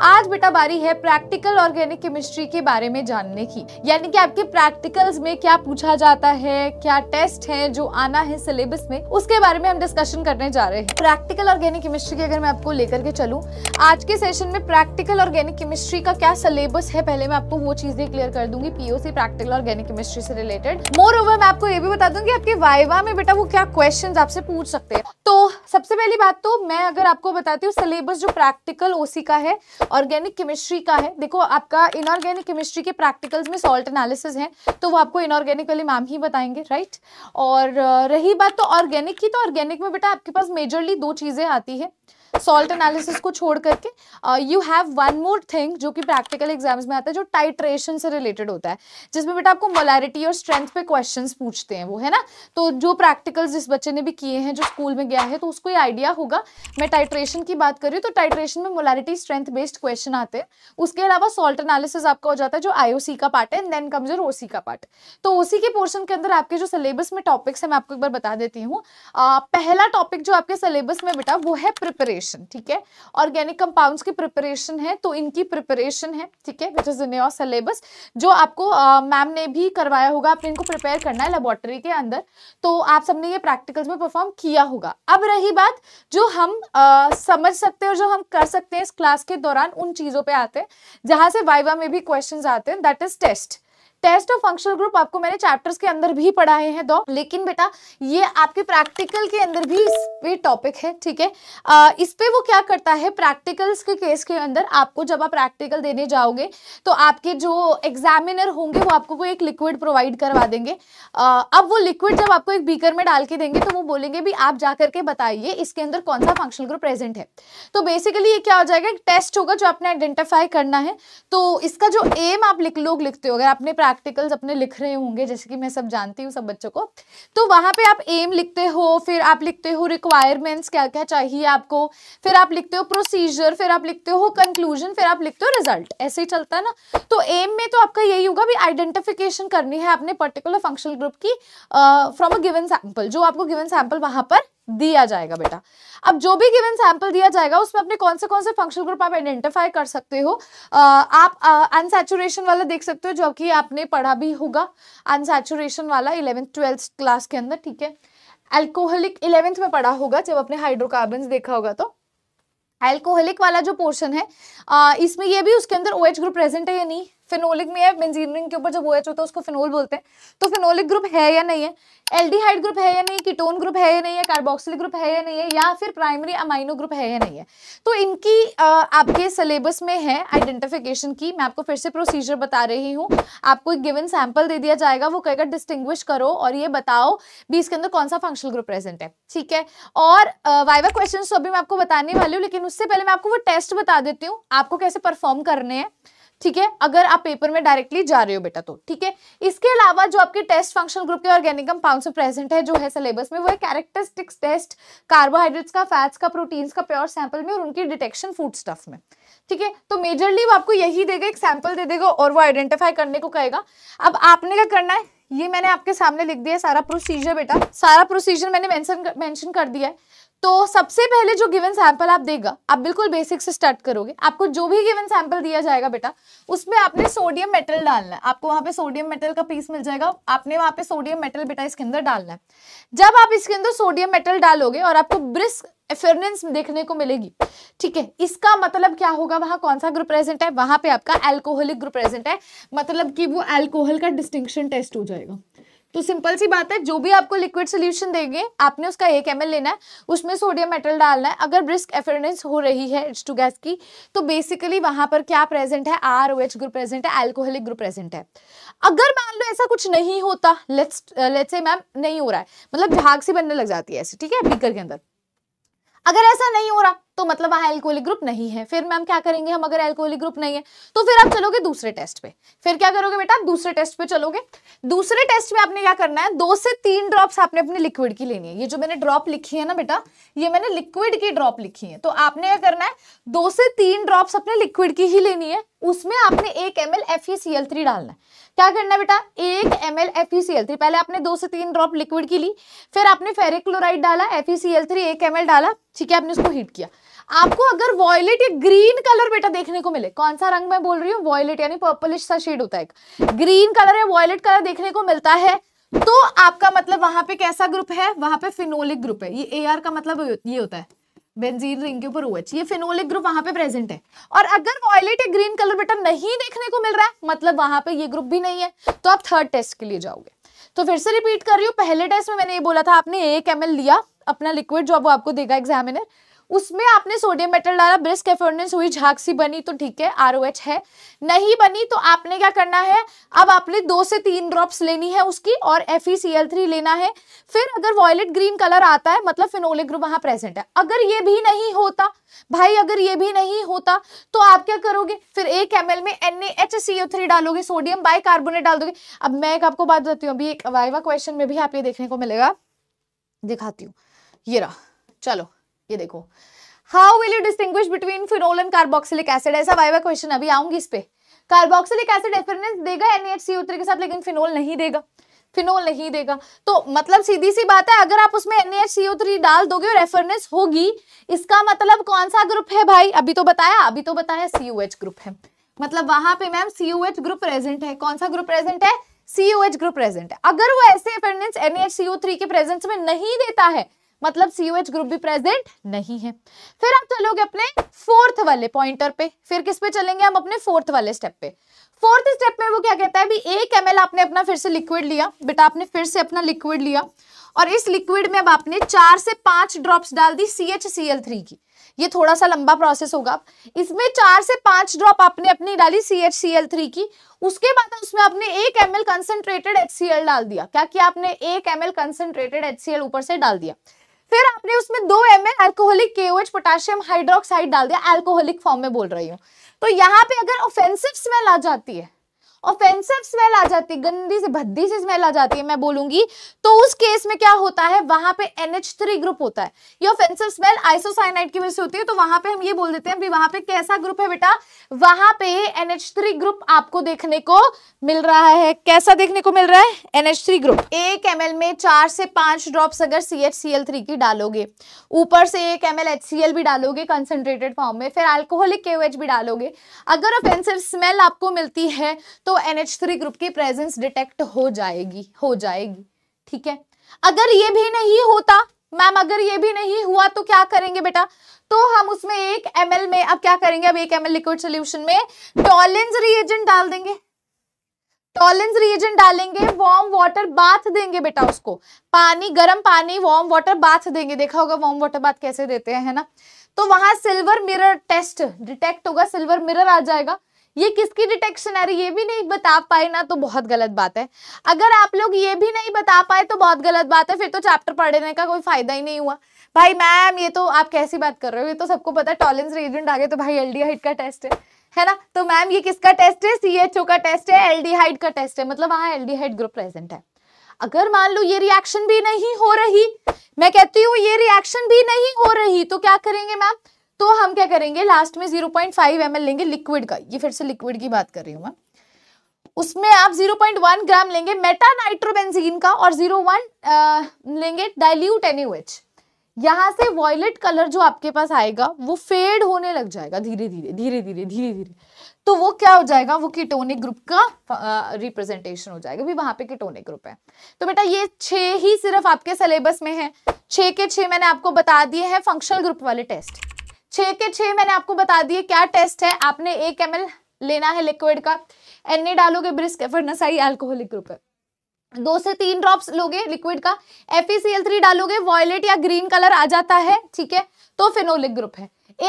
आज बेटा बारी है प्रैक्टिकल ऑर्गेनिक केमिस्ट्री के बारे में जानने की यानी कि आपके प्रैक्टिकल्स में क्या पूछा जाता है क्या टेस्ट है जो आना है सिलेबस में उसके बारे में हम डिस्कशन करने जा रहे हैं प्रैक्टिकल ऑर्गेनिक केमिस्ट्री की अगर मैं आपको लेकर के चलू आज के सेशन में प्रैक्टिकल ऑर्गेनिक केमिस्ट्री का क्या सिलेबस है पहले मैं आपको वो चीजें क्लियर कर दूंगी पीओसी प्रैक्टिकल ऑर्गेनिक केमिस्ट्री से रिलेटेड मोर ओवर मैं आपको ये भी बता दूंगी आपके वाइवा में बेटा वो क्या क्वेश्चन आपसे पूछ सकते हैं तो सबसे पहली बात तो मैं अगर आपको बताती हूँ सिलेबस जो प्रैक्टिकल ओसी का है ऑर्गेनिक केमिस्ट्री का है देखो आपका इनऑर्गेनिक केमिस्ट्री के प्रैक्टिकल्स में सॉल्ट एनालिसिस है तो वो आपको इनऑर्गेनिक वाली मैम ही बताएंगे राइट और रही बात तो ऑर्गेनिक की तो ऑर्गेनिक में बेटा आपके पास मेजरली दो चीज़ें आती है सॉल्ट एनालिसिस को छोड़ करके you have one more thing जो कि प्रैक्टिकल एग्जाम्स में आता है जो टाइट्रेशन से रिलेटेड होता है जिसमें बेटा आपको मोलैरिटी और स्ट्रेंथ पे क्वेश्चन पूछते हैं वो है ना तो जो प्रैक्टिकल्स जिस बच्चे ने भी किए हैं जो स्कूल में गया है तो उसको ये आइडिया होगा मैं टाइट्रेशन की बात कर रही हूँ तो टाइट्रेशन में मोलैरिटी स्ट्रेंथ बेस्ड क्वेश्चन आते हैं उसके अलावा सॉल्ट एनालिसिस आपका हो जाता है जो आईओसी का पार्ट है and then comes your OC का पार्ट तो ओसी के पोर्शन के अंदर आपके जो सिलेबस में टॉपिक्स है मैं आपको एक बार बता देती हूँ uh, पहला टॉपिक जो आपके सिलेबस में बेटा वो है प्रिपरेशन प्रिपरेशन ठीक है ऑर्गेनिक कंपाउंड्स की प्रिपरेशन है तो इनकी प्रिपरेशन है ठीक है which is in your syllabus जो आपको मैम ने भी करवाया होगा आपने इनको प्रिपेयर करना है लेबोरेटरी के अंदर तो आप सबने ये प्रैक्टिकल्स में परफॉर्म किया होगा अब रही बात जो हम आ, समझ सकते हैं और जो हम कर सकते हैं इस क्लास के दौरान उन चीज़ों पर आते हैं जहां से वाइवा में भी क्वेश्चन आते हैं that is test test of functional group आपको मैंने चैप्टर्स के अंदर भी पढ़ाए हैं दो लेकिन बेटा ये आपके प्रैक्टिकल के अंदर भी इस पे टॉपिक है ठीक है इस पे वो क्या करता है प्रैक्टिकल्स के केस के अंदर आपको जब आप प्रैक्टिकल देने जाओगे तो आपके जो एग्जामिनर होंगे वो आपको कोई एक लिक्विड प्रोवाइड करवा देंगे आ, अब वो लिक्विड जब आपको एक बीकर में डाल के देंगे तो वो बोलेंगे भी आप जा करके बताइए इसके अंदर कौन सा फंक्शनल ग्रुप प्रेजेंट है तो बेसिकली ये क्या हो जाएगा एक टेस्ट होगा जो आपने आइडेंटिफाई करना है तो इसका जो एम आप लिख लोग लिखते हो अगर आपने प्रैक्टिकल्स अपने लिख रहे होंगे जैसे कि मैं सब जानती हूँ सब बच्चों को तो वहाँ पे आप एम लिखते हो फिर आप लिखते हो रिक्वायरमेंट्स क्या क्या चाहिए आपको फिर आप लिखते हो प्रोसीजर फिर आप लिखते हो कंक्लूजन फिर आप लिखते हो रिजल्ट ऐसे ही चलता है ना तो एम में तो आपका यही होगा भी आइडेंटिफिकेशन करनी है अपने पर्टिकुलर फंक्शनल ग्रुप की फ्रॉम अ गिवन सैम्पल जो आपको गिवन सैम्पल वहाँ पर दिया जाएगा बेटा अब जो भी गिवन सैंपल दिया जाएगा उसमें अपने कौन से कौन से फंक्शनल ग्रुप आप आइडेंटिफाई कर सकते हो आप अनसेचुरेशन वाला देख सकते हो जो कि आपने पढ़ा भी होगा अनसेचुरेशन वाला इलेवेंथ ट्वेल्थ क्लास के अंदर ठीक है एल्कोहलिक इलेवेंथ में पढ़ा होगा जब आपने हाइड्रोकार्बन देखा होगा तो एल्कोहलिक वाला जो पोर्शन है आ, इसमें यह भी उसके अंदर ओ OH ग्रुप प्रेजेंट है या नहीं फिनोलिक में है बेंजीनियरिंग के ऊपर जब ओएच OH होता है उसको फिनोल बोलते हैं तो फिनोलिक ग्रुप है या नहीं है एल्डिहाइड ग्रुप है या नहीं कीटोन ग्रुप है या नहीं है कार्बोक्सिलिक ग्रुप है या नहीं है या फिर प्राइमरी अमाइनो ग्रुप है या नहीं है तो इनकी आपके सिलेबस में है आइडेंटिफिकेशन की मैं आपको फिर से प्रोसीजर बता रही हूँ आपको एक गिवन सैंपल दे दिया जाएगा वो कहेगा डिस्टिंग्विश करो और ये बताओ भी इसके अंदर कौन सा फंक्शनल ग्रुप प्रेजेंट है ठीक है और वाइवा क्वेश्चन तो अभी मैं आपको बताने वाली हूँ लेकिन उससे पहले मैं आपको वो टेस्ट बता देती हूँ आपको कैसे परफॉर्म करने हैं ठीक है अगर आप पेपर में डायरेक्टली जा रहे हो बेटा तो ठीक है इसके अलावा जो आपके टेस्ट फंक्शन ग्रुप के ऑर्गेनिक कंपाउंड प्रेजेंट है जो है सिलेबस में वो है कैरेक्टरिस्टिक्स टेस्ट कार्बोहाइड्रेट्स का फैट्स का प्रोटीन्स का प्योर सैंपल में और उनकी डिटेक्शन फूड स्टफ में ठीक है तो मेजरली वो आपको यही देगा एक सैंपल दे देगा और वो आइडेंटिफाई करने को कहेगा अब आपने क्या करना है ये मैंने आपके सामने लिख दिया सारा प्रोसीजर बेटा सारा प्रोसीजर मैंने मेंशन मेंशन कर दिया है तो सबसे पहले जो गिवन सैंपल आप देगा आप बिल्कुल बेसिक से स्टार्ट करोगे आपको जो भी गिवन सैंपल दिया जाएगा बेटा उसमें आपने सोडियम मेटल डालना है आपको वहां पे सोडियम मेटल का पीस मिल जाएगा आपने वहां पे सोडियम मेटल बेटा इसके अंदर डालना है जब आप इसके अंदर सोडियम मेटल डालोगे और आपको ब्रिस्क एफेरेंस देखने को मिलेगी ठीक है इसका मतलब क्या होगा वहां कौन सा ग्रुप प्रेजेंट है वहां पे आपका एल्कोहलिक ग्रुप प्रेजेंट है मतलब कि वो एल्कोहल का डिस्टिंक्शन टेस्ट हो जाएगा तो सिंपल सी बात है जो भी आपको लिक्विड सोल्यूशन देंगे आपने उसका एक एम लेना है उसमें सोडियम मेटल डालना है अगर ब्रिस्क एफरेंस हो रही है एच टू गैस की तो बेसिकली वहां पर क्या प्रेजेंट है R O H group present है एल्कोहलिक ग्रुप प्रेजेंट है अगर मान लो ऐसा कुछ नहीं होता लेट्स लेट्स से मैम नहीं हो रहा है मतलब झाग सी बनने लग जाती है ऐसे ठीक है बीकर के अंदर अगर ऐसा नहीं हो रहा तो मतलब वहां एल्कोहलिक ग्रुप नहीं है फिर मैम क्या करेंगे हम अगर एल्कोहलिक ग्रुप नहीं है तो फिर आप चलोगे दूसरे टेस्ट पे फिर क्या करोगे बेटा आप दूसरे टेस्ट पे चलोगे दूसरे टेस्ट में आपने क्या करना है दो से तीन ड्रॉप्स आपने अपने लिक्विड की लेनी है ये जो मैंने ड्रॉप लिखी है ना बेटा ये मैंने लिक्विड की ड्रॉप लिखी है तो आपने क्या करना है दो से तीन ड्रॉप्स अपने लिक्विड की ही लेनी है उसमें आपने एक एम एल एफ थ्री डालना है क्या करना है बेटा एक एम एल एफ थ्री पहले आपने दो से तीन ड्रॉप लिक्विड की ली फिर आपने फेरिक्लोराइड डाला एफ थ्री e एक एम डाला ठीक है आपने उसको हीट किया आपको अगर वॉयलेट या ग्रीन कलर बेटा देखने को मिले कौन सा रंग मैं बोल रही हूँ वॉयलेट यानी पर्पलिश सा शेड होता है ग्रीन कलर या वॉयलेट कलर देखने को मिलता है तो आपका मतलब वहां पे कैसा ग्रुप है वहां पे फिनोलिक ग्रुप है ये ए का मतलब ये होता है बेंजीन रिंग के ऊपर ओएच ये फिनोलिक ग्रुप वहां पे प्रेजेंट है और अगर वॉयलेट या ग्रीन कलर बेटा नहीं देखने को मिल रहा है मतलब वहां पे ये ग्रुप भी नहीं है तो आप थर्ड टेस्ट के लिए जाओगे तो फिर से रिपीट कर रही हूँ पहले टेस्ट में मैंने ये बोला था आपने एक एम लिया अपना लिक्विड जो अब आपको देगा एग्जामिनर उसमें आपने सोडियम मेटल डाला ब्रिस्क एफोर्डेंस हुई झांकसी बनी तो ठीक है आर है नहीं बनी तो आपने क्या करना है अब आपने दो से तीन ड्रॉप्स लेनी है उसकी और एफ लेना है फिर अगर वॉयलेट ग्रीन कलर आता है मतलब फिनोलिक ग्रुप वहां प्रेजेंट है अगर ये भी नहीं होता भाई अगर ये भी नहीं होता तो आप क्या करोगे फिर एक एम में एन डालोगे सोडियम बाइकार्बोनेट डाल दोगे अब मैं एक आपको बात बताती हूँ अभी एक वाइवा क्वेश्चन में भी आप ये देखने को मिलेगा दिखाती हूँ ये रहा चलो ये देखो how will you distinguish between phenol and carboxylic acid ऐसा वाई वाई क्वेश्चन अभी आऊंगी इस पे कार्बोक्सिलिक एसिड एफरनेस देगा एनएचसीओ के साथ लेकिन फिनोल नहीं देगा फिनोल नहीं देगा तो मतलब सीधी सी बात है अगर आप उसमें NaHCO3 डाल दोगे और एफरनेस होगी इसका मतलब कौन सा ग्रुप है भाई अभी तो बताया अभी तो बताया COH ग्रुप है मतलब वहां पे मैम COH ग्रुप प्रेजेंट है कौन सा ग्रुप प्रेजेंट है COH ग्रुप प्रेजेंट है अगर वो ऐसे एफरनेस NaHCO3 के प्रेजेंस में नहीं देता है मतलब एच ग्रुप भी प्रेजेंट नहीं है फिर आप चलोगे अपने फोर्थ वाले पॉइंटर पे फिर किस पे चलेंगे हम अपने फोर्थ वाले स्टेप पे फोर्थ स्टेप में वो क्या कहता है भी एक एम आपने अपना फिर से लिक्विड लिया बेटा आपने फिर से अपना लिक्विड लिया और इस लिक्विड में अब आपने चार से पांच ड्रॉप्स डाल दी C H C L three की ये थोड़ा सा लंबा प्रोसेस होगा इसमें चार से पांच ड्रॉप आपने अपनी डाली C H C L three की उसके बाद तो उसमें आपने एक M L concentrated H C L डाल दिया क्या किया आपने एक M L concentrated H C L ऊपर से डाल दिया फिर आपने उसमें दो एम एल एल्कोहलिक के पोटाशियम हाइड्रोक्साइड डाल दिया एल्कोहलिक फॉर्म में बोल रही हूँ तो यहाँ पे अगर ऑफेंसिव स्मेल आ जाती है ऑफेंसिव स्मेल आ जाती है गंदी से भद्दी से स्मेल आ जाती है मैं बोलूंगी तो उस केस में क्या होता है वहां पे एनएच थ्री ग्रुप होता है ये ऑफेंसिव स्मेल आइसोसाइनाइड की वजह से होती है तो वहां पे हम ये बोल देते हैं वहां पे कैसा ग्रुप है बेटा वहां पे एनएच थ्री ग्रुप आपको देखने को मिल रहा है कैसा देखने को मिल रहा है NH3 ग्रुप एक एम में चार से पांच ड्रॉप अगर CHCl3 की डालोगे ऊपर से एक एम एल भी डालोगे कंसेंट्रेटेड फॉर्म में फिर अल्कोहलिक KOH भी डालोगे अगर ऑफेंसिव स्मेल आपको मिलती है तो तो NH3 ग्रुप की प्रेजेंस डिटेक्ट हो जाएगी हो जाएगी ठीक है अगर ये भी नहीं होता मैम अगर ये भी नहीं हुआ तो क्या करेंगे बेटा तो हम उसमें एक एम में अब क्या करेंगे अब एक एम लिक्विड सोल्यूशन में टॉलेंस रिएजेंट डाल देंगे टॉलेंस रिएजेंट डालेंगे वार्म वाटर बाथ देंगे बेटा उसको पानी गर्म पानी वार्म वाटर बाथ देंगे देखा होगा वार्म वाटर बाथ कैसे देते हैं है ना तो वहां सिल्वर मिरर टेस्ट डिटेक्ट होगा सिल्वर मिरर आ जाएगा ये किसकी डिटेक्शन है ये भी नहीं बता पाए ना तो बहुत गलत बात है अगर आप लोग ये भी नहीं बता पाए तो बहुत गलत बात है फिर तो चैप्टर पढ़ने का कोई फायदा ही नहीं हुआ भाई मैम ये तो आप कैसी बात कर रहे हो ये तो सबको पता है टॉलेंस रेजेंट आ गए तो भाई एल्डिहाइड का टेस्ट है है ना तो मैम ये किसका टेस्ट है सीएचओ का टेस्ट है एल्डिहाइड का टेस्ट है मतलब वहाँ एल्डिहाइड ग्रुप प्रेजेंट है अगर मान लो ये रिएक्शन भी नहीं हो रही मैं कहती हूँ ये रिएक्शन भी नहीं हो रही तो क्या करेंगे मैम तो हम क्या करेंगे लास्ट में zero point five M L लेंगे लिक्विड का ये फिर से लिक्विड की बात कर रही हूँ मैं उसमें आप 0.1 ग्राम लेंगे मेटा नाइट्रोबेंजीन का और 0.1 लेंगे डायल्यूट डाइल्यूट एच यहाँ से वॉयलेट कलर जो आपके पास आएगा वो फेड होने लग जाएगा धीरे धीरे धीरे धीरे धीरे धीरे तो वो क्या हो जाएगा वो कीटोनिक ग्रुप का रिप्रेजेंटेशन हो जाएगा भी वहां पे कीटोनिक ग्रुप है तो बेटा ये छः ही सिर्फ आपके सिलेबस में है छः के छः मैंने आपको बता दिए हैं फंक्शनल ग्रुप वाले टेस्ट छः के छः मैंने आपको बता दिए क्या टेस्ट है आपने एक एम लेना है लिक्विड का एन ए डालोगे ब्रिस्क फर्नासाई एल्कोहलिक ग्रुप है दो से तीन ड्रॉप्स लोगे लिक्विड का एफ थ्री e डालोगे वॉयलेट या ग्रीन कलर आ जाता है ठीक है तो फिनोलिक ग्रुप है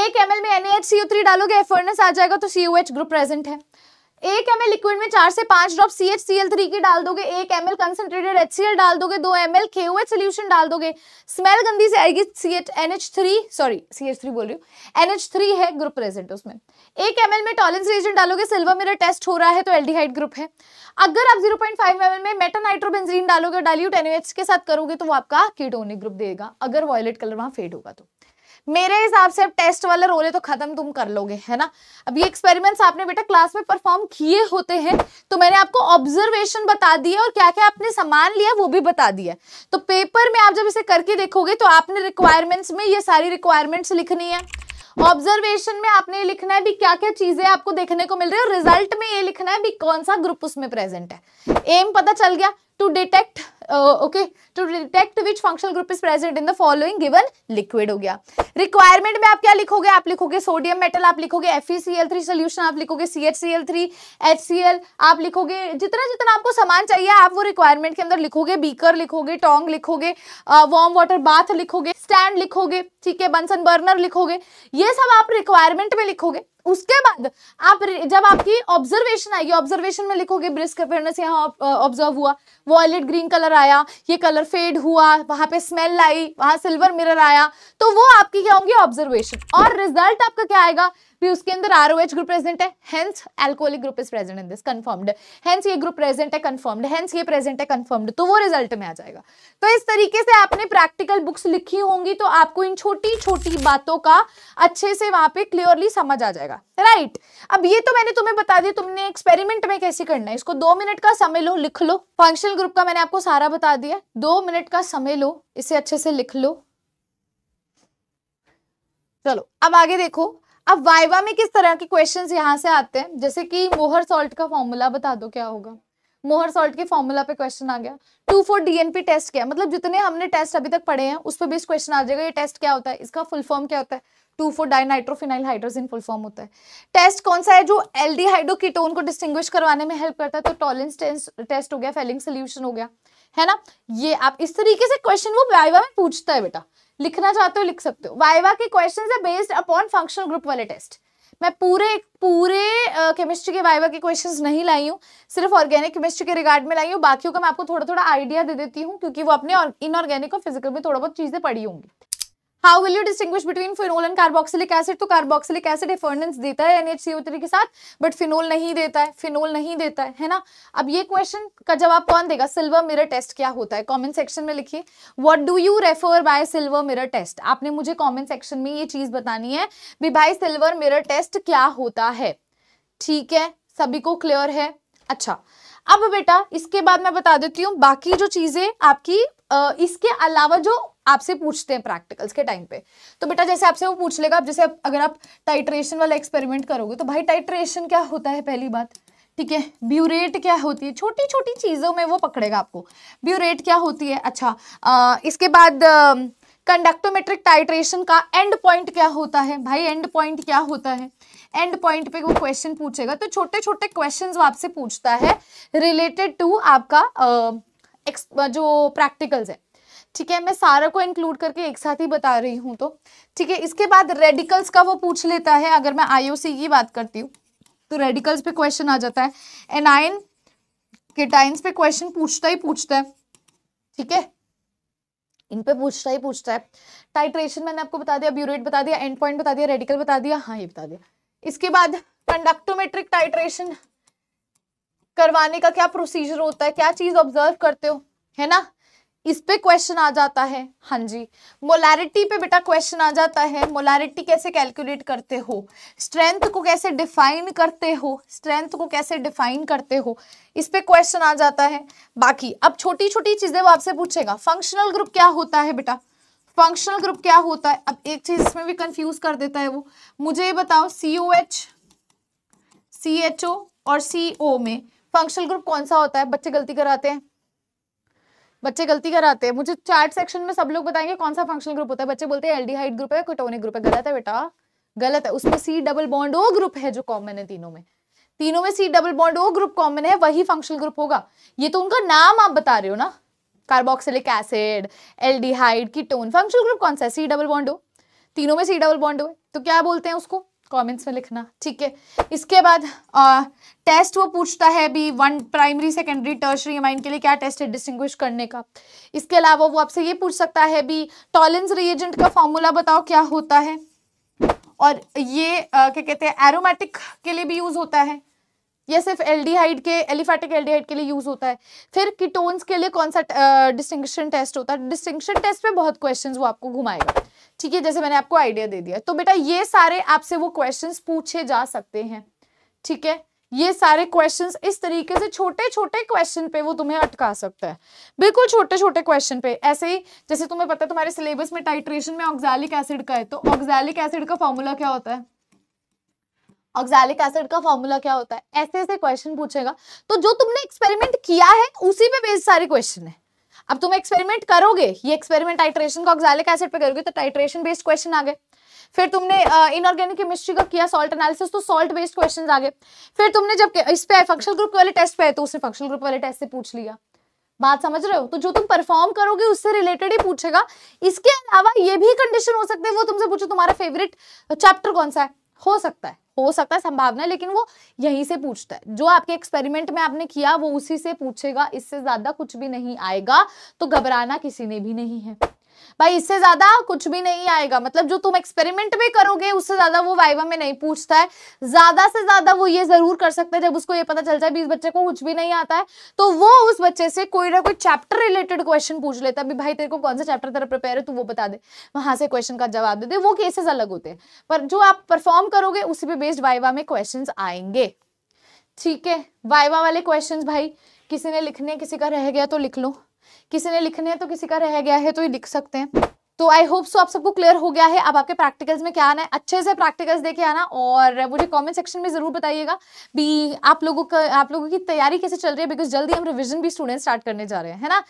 एक एम में एन डालोगे एफर्नस आ जाएगा तो सी ग्रुप प्रेजेंट है एक एम लिक्विड में चार से पांच drop C H C L three की डाल दोगे एक M L concentrated H C L डाल दोगे दो एम एल के सोल्यूशन डाल दोगे स्मेल गंदी से आएगी C H N H three sorry C H three बोल रही हूँ एन एच थ्री है ग्रुप प्रेजेंट उसमें एक एम में टॉलेंस रेजेंट डालोगे सिल्वर मेरा टेस्ट हो रहा है तो एल्डिहाइड ग्रुप है अगर आप zero point five M L में मेटानाइट्रोबेंजीन डालोगे डाल्यूट एच के साथ करोगे तो वो आपका किडोनिक ग्रुप देगा अगर वॉयलेट कलर वहाँ फेड होगा तो मेरे हिसाब से अब टेस्ट वाले रोले तो खत्म तुम कर लोगे है ना अब ये एक्सपेरिमेंट्स आपने बेटा क्लास में परफॉर्म किए होते हैं तो मैंने आपको ऑब्जर्वेशन बता दिया और क्या क्या आपने सामान लिया वो भी बता दिया तो पेपर में आप जब इसे करके देखोगे तो आपने रिक्वायरमेंट्स में ये सारी रिक्वायरमेंट्स लिखनी है ऑब्जर्वेशन में आपने ये लिखना है भी क्या क्या चीजें आपको देखने को मिल रही है और रिजल्ट में ये लिखना है भी कौन सा ग्रुप उसमें प्रेजेंट है एम पता चल गया to detect uh, okay to detect which functional group is present in the following given liquid ho gaya requirement mein aap kya likhoge aap likhoge sodium metal aap likhoge FeCl3 solution aap likhoge CHCl3 HCl aap likhoge jitna jitna aapko saman chahiye aap wo requirement ke andar likhoge beaker likhoge tong likhoge uh, warm water bath likhoge stand likhoge theek hai bunsen burner likhoge ye sab aap requirement mein likhoge उसके बाद आप जब आपकी observation आएगी observation में लिखोगे brisk अपेयरनेस यहाँ observe हुआ वॉयलेट ग्रीन कलर आया ये कलर फेड हुआ वहां पे स्मेल आई वहां सिल्वर मिरर आया तो वो आपकी क्या होंगी ऑब्जर्वेशन और रिजल्ट आपका क्या आएगा भी उसके अंदर आर ग्रुप प्रेजेंट है group is present in this confirmed hence ये ग्रुप प्रेजेंट है कन्फर्म्ड हेंस ये प्रेजेंट है कन्फर्म्ड तो वो रिजल्ट में आ जाएगा तो इस तरीके से आपने प्रैक्टिकल बुक्स लिखी होंगी तो आपको इन छोटी छोटी बातों का अच्छे से वहां पे क्लियरली समझ आ जाएगा राइट अब ये तो मैंने तुम्हें बता दिया तुमने एक्सपेरिमेंट में कैसे करना है इसको दो मिनट का समय लो लिख लो फंक्शनल ग्रुप का मैंने आपको सारा बता दिया दो मिनट का समय लो इसे अच्छे से लिख लो चलो अब आगे देखो अब वाइवा में किस तरह के क्वेश्चंस यहाँ से आते हैं जैसे कि मोहर सॉल्ट का फॉर्मूला बता दो क्या होगा मोहर सॉल्ट के फॉर्मूला पे क्वेश्चन आ गया टू फोर डीएनपी टेस्ट क्या मतलब जितने हमने टेस्ट अभी तक पढ़े हैं उस पर भी इस क्वेश्चन आ जाएगा ये टेस्ट क्या होता है इसका फुल फॉर्म क्या होता है two four dinitrophenyl hydrazine full form होता है टेस्ट कौन सा है जो एल डी हाइड्रोकीटोन को डिस्टिंग्विश करवाने में हेल्प करता है तो टॉलेंस टेस्ट हो गया फेलिंग सोल्यूशन हो गया है ना ये आप इस तरीके से क्वेश्चन वो वाइवा में पूछता है बेटा लिखना चाहते हो लिख सकते हो वाइवा के क्वेश्चन है बेस्ड अपॉन फंक्शनल ग्रुप वाले टेस्ट मैं पूरे पूरे केमिस्ट्री के वाइवा के क्वेश्चंस नहीं लाई हूँ सिर्फ ऑर्गेनिक केमिस्ट्री के रिगार्ड में लाई हूँ बाकियों का मैं आपको थोड़ा थोड़ा आइडिया दे देती हूँ क्योंकि वो अपने इनऑर्गेनिक और फिजिकल में थोड़ा बहुत चीज़ें पढ़ी होंगी how will you distinguish between phenol and carboxylic acid तो कार्बोक्सिलिक एसिड एफर्डेंस देता है एनएचसीओ थ्री के साथ बट फिनोल नहीं देता है फिनोल नहीं देता है है ना अब ये क्वेश्चन का जवाब कौन देगा सिल्वर मिरर टेस्ट क्या होता है कॉमेंट सेक्शन में लिखिए what do you refer by silver mirror test आपने मुझे कॉमेंट सेक्शन में ये चीज बतानी है भी भाई सिल्वर मिरर टेस्ट क्या होता है ठीक है सभी को क्लियर है अच्छा अब बेटा इसके बाद मैं बता देती हूँ बाकी जो चीजें आपकी इसके अलावा जो आपसे पूछते हैं प्रैक्टिकल्स के टाइम पे तो बेटा जैसे आपसे वो पूछ लेगा आप जैसे अगर आप टाइट्रेशन वाला एक्सपेरिमेंट करोगे तो भाई टाइट्रेशन क्या होता है पहली बात ठीक है ब्यूरेट क्या होती है छोटी छोटी चीज़ों में वो पकड़ेगा आपको ब्यूरेट क्या होती है अच्छा आ, इसके बाद कंडक्टोमेट्रिक टाइट्रेशन का एंड पॉइंट क्या होता है भाई एंड पॉइंट क्या होता है एंड पॉइंट पे वो क्वेश्चन पूछेगा तो छोटे छोटे क्वेश्चन वो आपसे पूछता है रिलेटेड टू आपका आ, जो प्रैक्टिकल्स है ठीक है मैं सारा को इंक्लूड करके एक साथ ही बता रही हूँ तो ठीक है इसके बाद रेडिकल्स का वो पूछ लेता है अगर मैं आईओसी की बात करती हूँ तो रेडिकल्स पे क्वेश्चन आ जाता है एनाइन टाइम्स पे क्वेश्चन पूछता ही पूछता है ठीक है इन पे पूछता ही पूछता है टाइट्रेशन मैंने आपको बता दिया ब्यूरेट बता दिया एंड पॉइंट बता दिया रेडिकल बता दिया हाँ ये बता दिया इसके बाद कंडक्टोमेट्रिक टाइट्रेशन करवाने का क्या प्रोसीजर होता है क्या चीज़ ऑब्जर्व करते हो है ना इस पे क्वेश्चन आ जाता है हाँ जी मोलैरिटी पे बेटा क्वेश्चन आ जाता है मोलैरिटी कैसे कैलकुलेट करते हो स्ट्रेंथ को कैसे डिफाइन करते हो स्ट्रेंथ को कैसे डिफाइन करते हो इस पे क्वेश्चन आ जाता है बाकी अब छोटी छोटी चीज़ें वो आपसे पूछेगा फंक्शनल ग्रुप क्या होता है बेटा फंक्शनल ग्रुप क्या होता है अब एक चीज़ इसमें भी कंफ्यूज कर देता है वो मुझे बताओ सी O H C H O और सी ओ में फंक्शनल ग्रुप कौन सा होता है बच्चे गलती कराते हैं बच्चे गलती कराते हैं मुझे चैट सेक्शन में सब लोग बताएंगे कौन सा फंक्शनल ग्रुप होता है बच्चे बोलते हैं एल्डिहाइड ग्रुप है कोटोनिक ग्रुप है गलत है बेटा गलत है उसमें C double bond O group है जो कॉमन है तीनों में तीनों में C double bond O group common है वही फंक्शनल ग्रुप होगा ये तो उनका नाम आप बता रहे हो ना carboxylic acid aldehyde tone functional group कौन सा है सी डबल बॉन्ड ओ तीनों में सी डबल बॉन्ड ओ तो क्या बोलते हैं उसको कमेंट्स में लिखना ठीक है इसके बाद आ, टेस्ट वो पूछता है भी one primary secondary tertiary mind के लिए क्या टेस्ट है डिस्टिंग्विश करने का इसके अलावा वो आपसे ये पूछ सकता है भी टॉलेंस रिएजेंट का फॉर्मूला बताओ क्या होता है और ये क्या कहते हैं एरोमेटिक के लिए भी यूज़ होता है ये सिर्फ एल्डिहाइड के एलिफेटिक एल्डिहाइड के लिए यूज़ होता है फिर किटोन्स के लिए कौन सा डिस्टिंगशन टेस्ट होता है डिस्टिंगशन टेस्ट पे बहुत क्वेश्चंस वो आपको घुमाएगा ठीक है जैसे मैंने आपको आइडिया दे दिया तो बेटा ये सारे आपसे वो क्वेश्चंस पूछे जा सकते हैं ठीक है ये सारे क्वेश्चंस इस तरीके से छोटे छोटे क्वेश्चन पे वो तुम्हें अटका सकता है बिल्कुल छोटे छोटे क्वेश्चन पे ऐसे ही जैसे तुम्हें पता है तुम्हारे सिलेबस में टाइट्रेशन में ऑक्सैलिक एसिड का है तो ऑक्सैलिक एसिड का फॉर्मूला क्या होता है ऑक्जालिक एसिड का फॉर्मूला क्या होता है ऐसे ऐसे क्वेश्चन पूछेगा तो जो तुमने एक्सपेरिमेंट किया है उसी पे बेस्ड सारे क्वेश्चन है अब तुम एक्सपेरिमेंट करोगे ये एक्सपेरिमेंट टाइट्रेशन का ऑक्सैलिक एसिड पे करोगे तो टाइट्रेशन बेस्ड क्वेश्चन आ गए फिर तुमने इनऑर्गेनिक केमिस्ट्री का किया सॉल्ट एनालिसिस तो सॉल्ट बेस्ड क्वेश्चन आ गए फिर तुमने जब इस पे फंक्शनल ग्रुप वाले टेस्ट पे है तो उसने फंक्शनल ग्रुप वाले टेस्ट से पूछ लिया बात समझ रहे हो तो जो तुम परफॉर्म करोगे उससे रिलेटेड ही पूछेगा इसके अलावा ये भी कंडीशन हो सकते हैं वो तुमसे पूछो तुम्हारा फेवरेट चैप्टर कौन सा है हो सकता है हो सकता है संभावना लेकिन वो यहीं से पूछता है जो आपके एक्सपेरिमेंट में आपने किया वो उसी से पूछेगा इससे ज्यादा कुछ भी नहीं आएगा तो घबराना किसी ने भी नहीं है भाई इससे ज्यादा कुछ भी नहीं आएगा मतलब जो तुम एक्सपेरिमेंट भी करोगे उससे ज्यादा वो वाइवा में नहीं पूछता है ज्यादा से ज्यादा वो ये जरूर कर सकते हैं जब उसको ये पता चल जाए इस बच्चे को कुछ भी नहीं आता है तो वो उस बच्चे से कोई ना कोई चैप्टर रिलेटेड क्वेश्चन पूछ लेता है भाई तेरे को कौन सा चैप्टर तेरा प्रिपेयर है तू वो बता दे वहां से क्वेश्चन का जवाब दे दे वो केसेस अलग होते हैं पर जो आप परफॉर्म करोगे उसी पर बेस्ड वाइवा में क्वेश्चन आएंगे ठीक है वाइवा वाले क्वेश्चन भाई किसी ने लिखने किसी का रह गया तो लिख लो किसी ने लिखने हैं तो किसी का रह गया है तो ये लिख सकते हैं तो आई होप सो आप सबको क्लियर हो गया है अब आपके प्रैक्टिकल्स में क्या आना है अच्छे से प्रैक्टिकल्स देके आना और मुझे कमेंट सेक्शन में ज़रूर बताइएगा भी आप लोगों का आप लोगों की तैयारी कैसे चल रही है बिकॉज जल्दी हम रिविजन भी स्टूडेंट स्टार्ट करने जा रहे हैं है ना